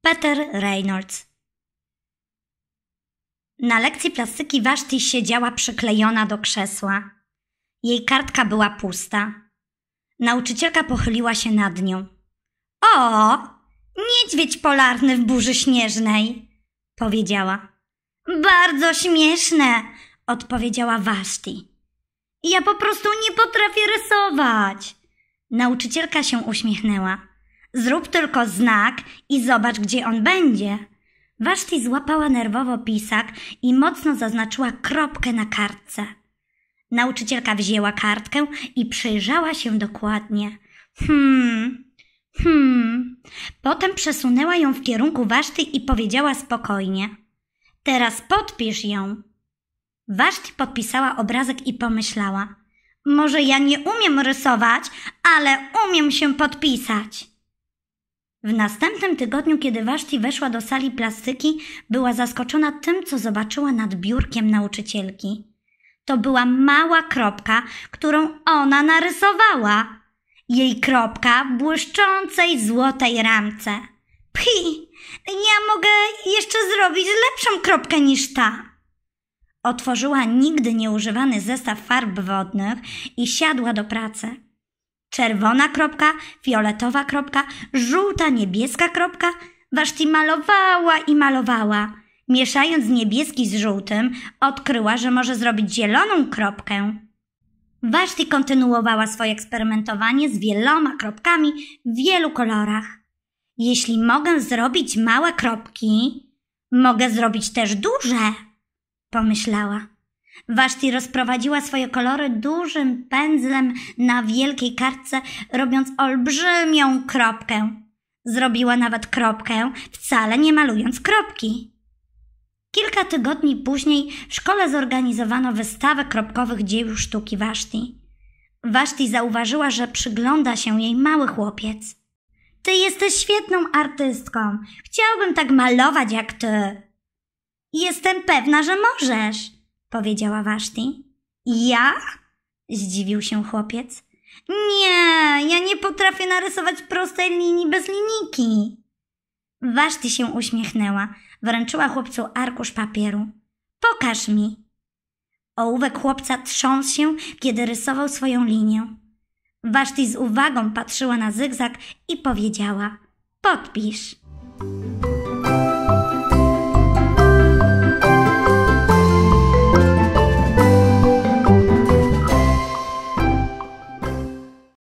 Peter Reynolds Na lekcji plastyki Waszti siedziała przyklejona do krzesła. Jej kartka była pusta. Nauczycielka pochyliła się nad nią. O, niedźwiedź polarny w burzy śnieżnej, powiedziała. Bardzo śmieszne, odpowiedziała Waszti. Ja po prostu nie potrafię rysować. Nauczycielka się uśmiechnęła. Zrób tylko znak i zobacz, gdzie on będzie. Waszti złapała nerwowo pisak i mocno zaznaczyła kropkę na kartce. Nauczycielka wzięła kartkę i przyjrzała się dokładnie. Hmm, hmm. Potem przesunęła ją w kierunku Waszty i powiedziała spokojnie. Teraz podpisz ją. Waszty podpisała obrazek i pomyślała. Może ja nie umiem rysować, ale umiem się podpisać. W następnym tygodniu, kiedy Waszti weszła do sali plastyki, była zaskoczona tym, co zobaczyła nad biurkiem nauczycielki. To była mała kropka, którą ona narysowała. Jej kropka w błyszczącej złotej ramce. Phi, ja mogę jeszcze zrobić lepszą kropkę niż ta. Otworzyła nigdy nieużywany zestaw farb wodnych i siadła do pracy. Czerwona kropka, fioletowa kropka, żółta, niebieska kropka. Waszti malowała i malowała. Mieszając niebieski z żółtym, odkryła, że może zrobić zieloną kropkę. Waszti kontynuowała swoje eksperymentowanie z wieloma kropkami w wielu kolorach. Jeśli mogę zrobić małe kropki, mogę zrobić też duże, pomyślała. Waszti rozprowadziła swoje kolory dużym pędzlem na wielkiej kartce, robiąc olbrzymią kropkę. Zrobiła nawet kropkę, wcale nie malując kropki. Kilka tygodni później w szkole zorganizowano wystawę kropkowych dzieł sztuki Waszti. Waszti zauważyła, że przygląda się jej mały chłopiec. Ty jesteś świetną artystką. Chciałbym tak malować jak ty. Jestem pewna, że możesz powiedziała Waszty. Ja? Zdziwił się chłopiec. Nie, ja nie potrafię narysować prostej linii bez linijki. Waszty się uśmiechnęła, wręczyła chłopcu arkusz papieru. Pokaż mi. Ołówek chłopca trząsł się, kiedy rysował swoją linię. Waszty z uwagą patrzyła na zygzak i powiedziała: Podpisz.